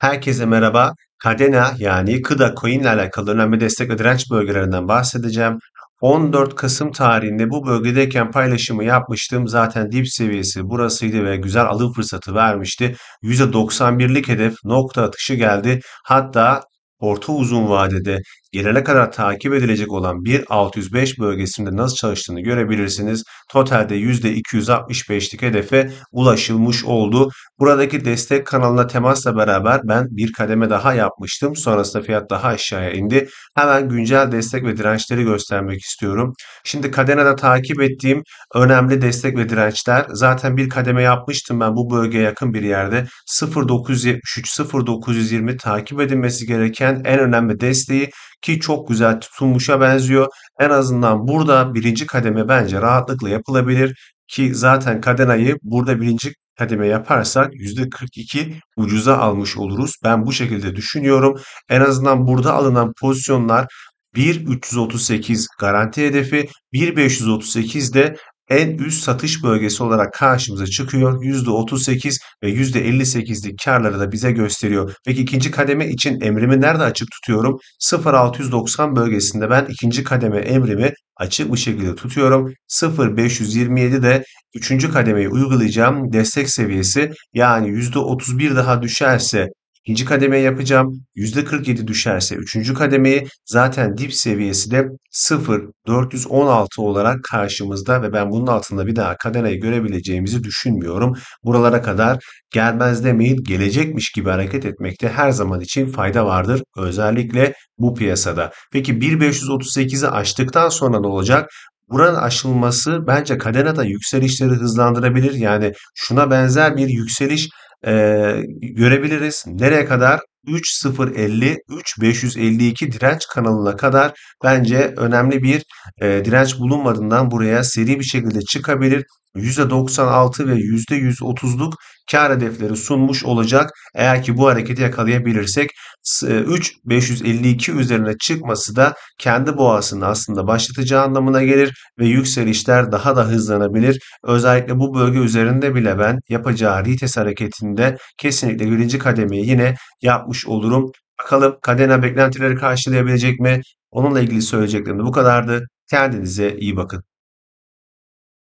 Herkese merhaba. Kadena yani KıDa coin ile alakalı önemli destek ve direnç bölgelerinden bahsedeceğim. 14 Kasım tarihinde bu bölgedeyken paylaşımı yapmıştım. Zaten dip seviyesi burasıydı ve güzel alım fırsatı vermişti. %91'lik hedef nokta atışı geldi. Hatta orta uzun vadede gelene kadar takip edilecek olan 1605 bölgesinde nasıl çalıştığını görebilirsiniz. Totalde %265'lik hedefe ulaşılmış oldu. Buradaki destek kanalına temasla beraber ben bir kademe daha yapmıştım. Sonrasında fiyat daha aşağıya indi. Hemen güncel destek ve dirençleri göstermek istiyorum. Şimdi kademede takip ettiğim önemli destek ve dirençler zaten bir kademe yapmıştım ben bu bölgeye yakın bir yerde 0973 0920 takip edilmesi gereken en önemli desteği ki çok güzel tutulmuşa benziyor. En azından burada birinci kademe bence rahatlıkla yapılabilir ki zaten kadenayı burada birinci kademe yaparsak %42 ucuza almış oluruz. Ben bu şekilde düşünüyorum. En azından burada alınan pozisyonlar 1.338 garanti hedefi 1.538 de en üst satış bölgesi olarak karşımıza çıkıyor. %38 ve %58'lik karları da bize gösteriyor. Peki ikinci kademe için emrimi nerede açık tutuyorum? 0690 bölgesinde ben ikinci kademe emrimi açık bir şekilde tutuyorum. 0527 de 3. kademeyi uygulayacağım destek seviyesi yani %31 daha düşerse İkinci kademeyi yapacağım. %47 düşerse üçüncü kademeyi zaten dip seviyesi de 0.416 olarak karşımızda ve ben bunun altında bir daha kademeyi görebileceğimizi düşünmüyorum. Buralara kadar gelmez demeyin gelecekmiş gibi hareket etmekte her zaman için fayda vardır. Özellikle bu piyasada. Peki 1.538'i aştıktan sonra ne olacak? Buranın aşılması bence kadenada yükselişleri hızlandırabilir. Yani şuna benzer bir yükseliş e, görebiliriz. Nereye kadar? 3050 3552 direnç kanalına kadar bence önemli bir e, direnç bulunmadığından buraya seri bir şekilde çıkabilir. %96 ve %130'luk kar hedefleri sunmuş olacak. Eğer ki bu hareketi yakalayabilirsek 3552 e, üzerine çıkması da kendi boğasını aslında başlatacağı anlamına gelir ve yükselişler daha da hızlanabilir. Özellikle bu bölge üzerinde bile ben yapacağı rites hareketinde kesinlikle birinci kademeyi yine yapmış olurum. Bakalım kadena beklentileri karşılayabilecek mi? Onunla ilgili söyleyeceklerim de bu kadardı. Kendinize iyi bakın.